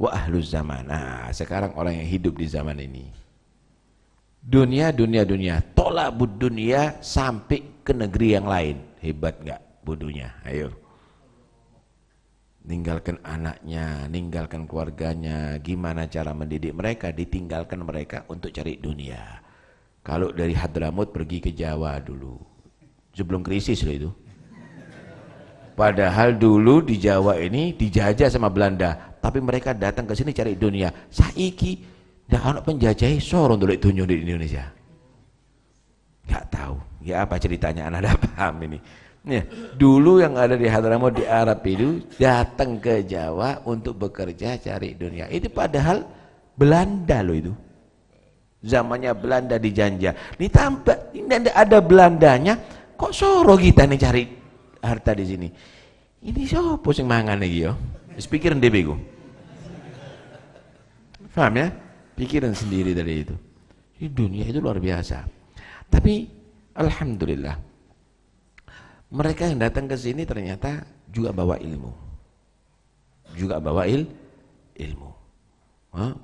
wa ahlu zaman. Nah, sekarang orang yang hidup di zaman ini. Dunia, dunia, dunia. Tolak bud dunia sampai ke negeri yang lain. Hebat nggak budunya Ayo. Ninggalkan anaknya, ninggalkan keluarganya. Gimana cara mendidik mereka? Ditinggalkan mereka untuk cari dunia. Kalau dari Hadramut pergi ke Jawa dulu. Sebelum krisis loh itu. Padahal dulu di Jawa ini dijajah sama Belanda, tapi mereka datang ke sini cari dunia. Saiki ndak anak penjajahi sorong dulu dunia di Indonesia. Gak tahu. Ya apa ceritanya anak ada paham ini. Ya, dulu yang ada di Hadramaut di Arab itu datang ke Jawa untuk bekerja cari dunia. Itu padahal Belanda loh itu. Zamannya Belanda dijanja. Ditambah ini ada Belandanya, kok soro kita nih cari harta di sini. Ini siapa sing mangan iki yo. Wis pikiran dhewe iku. Paham ya? Pikiran sendiri dari itu. Di dunia itu luar biasa. Tapi alhamdulillah mereka yang datang ke sini ternyata juga bawa ilmu. Juga bawa il, ilmu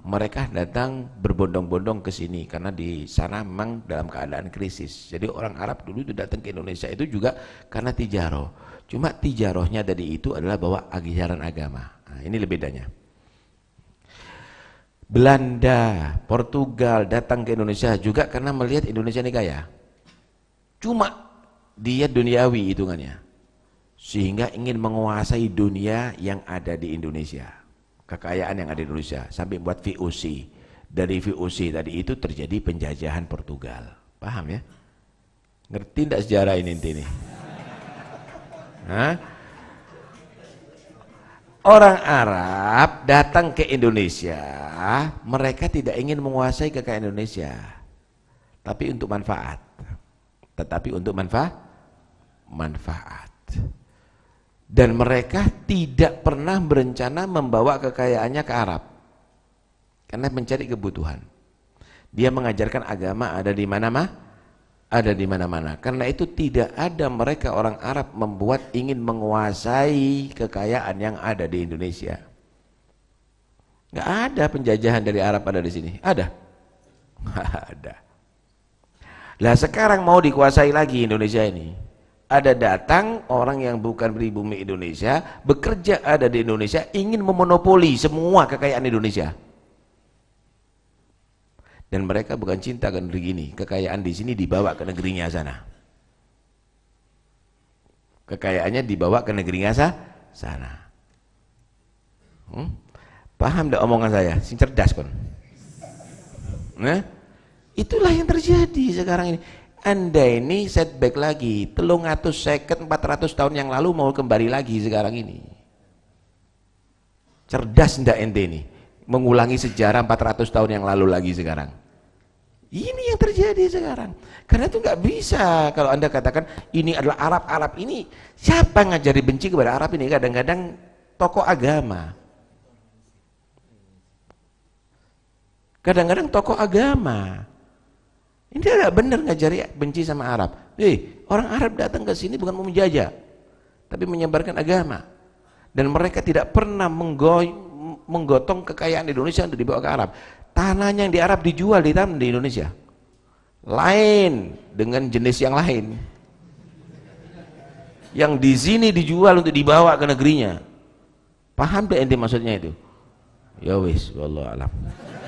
mereka datang berbondong-bondong ke sini karena di sana memang dalam keadaan krisis. Jadi orang Arab dulu itu datang ke Indonesia itu juga karena tijaroh. Cuma tijarohnya dari itu adalah bahwa ajaran agama. Nah, ini lebih bedanya. Belanda, Portugal datang ke Indonesia juga karena melihat Indonesia ini kaya. Cuma dia duniawi hitungannya. Sehingga ingin menguasai dunia yang ada di Indonesia kekayaan yang ada di Indonesia sampai buat VOC dari VOC tadi itu terjadi penjajahan Portugal paham ya ngerti tidak sejarah ini ini orang Arab datang ke Indonesia mereka tidak ingin menguasai kekayaan Indonesia tapi untuk manfaat tetapi untuk manfaat manfaat dan mereka tidak pernah berencana membawa kekayaannya ke Arab karena mencari kebutuhan dia mengajarkan agama ada di mana mah ada di mana-mana karena itu tidak ada mereka orang Arab membuat ingin menguasai kekayaan yang ada di Indonesia nggak ada penjajahan dari Arab ada di sini ada nggak ada lah sekarang mau dikuasai lagi Indonesia ini ada datang orang yang bukan pribumi Indonesia, bekerja ada di Indonesia, ingin memonopoli semua kekayaan Indonesia. Dan mereka bukan cinta ke negeri ini, kekayaan di sini dibawa ke negerinya sana. Kekayaannya dibawa ke negerinya sana. Hmm? Paham tidak omongan saya? Sing cerdas kan? Nah, itulah yang terjadi sekarang ini anda ini setback lagi telung atus second 400 tahun yang lalu mau kembali lagi sekarang ini cerdas ndak ente ini mengulangi sejarah 400 tahun yang lalu lagi sekarang ini yang terjadi sekarang karena itu nggak bisa kalau anda katakan ini adalah Arab-Arab ini siapa ngajari benci kepada Arab ini kadang-kadang tokoh agama kadang-kadang tokoh agama ini ada benar ngajari ya, benci sama Arab. Eh, orang Arab datang ke sini bukan mau menjajah, tapi menyebarkan agama. Dan mereka tidak pernah menggoy, menggotong kekayaan di Indonesia untuk dibawa ke Arab. Tanahnya yang di Arab dijual di tanah di Indonesia. Lain dengan jenis yang lain. Yang di sini dijual untuk dibawa ke negerinya. Paham tidak ente maksudnya itu? Ya wis, wallahu alam.